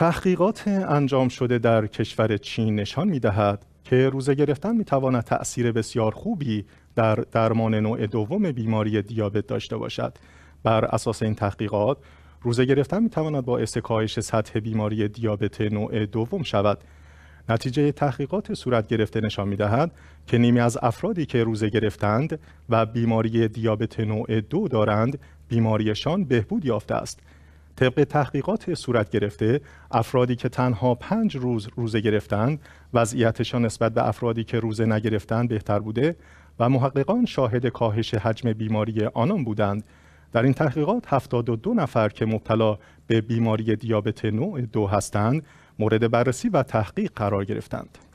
تحقیقات انجام شده در کشور چین نشان می که روزه گرفتن می تأثیر بسیار خوبی در درمان نوع دوم بیماری دیابت داشته باشد. بر اساس این تحقیقات روزه گرفتن می تواند باعث کاهش سطح بیماری دیابت نوع دوم شود. نتیجه تحقیقات صورت گرفته نشان می که نیمی از افرادی که روزه گرفتند و بیماری دیابت نوع دو دارند بیماریشان بهبود یافته است. طبق تحقیقات صورت گرفته افرادی که تنها پنج روز روزه گرفتند وضعیتشان نسبت به افرادی که روزه نگرفتند بهتر بوده و محققان شاهد کاهش حجم بیماری آنان بودند در این تحقیقات 72 نفر که مبتلا به بیماری دیابت نوع دو هستند مورد بررسی و تحقیق قرار گرفتند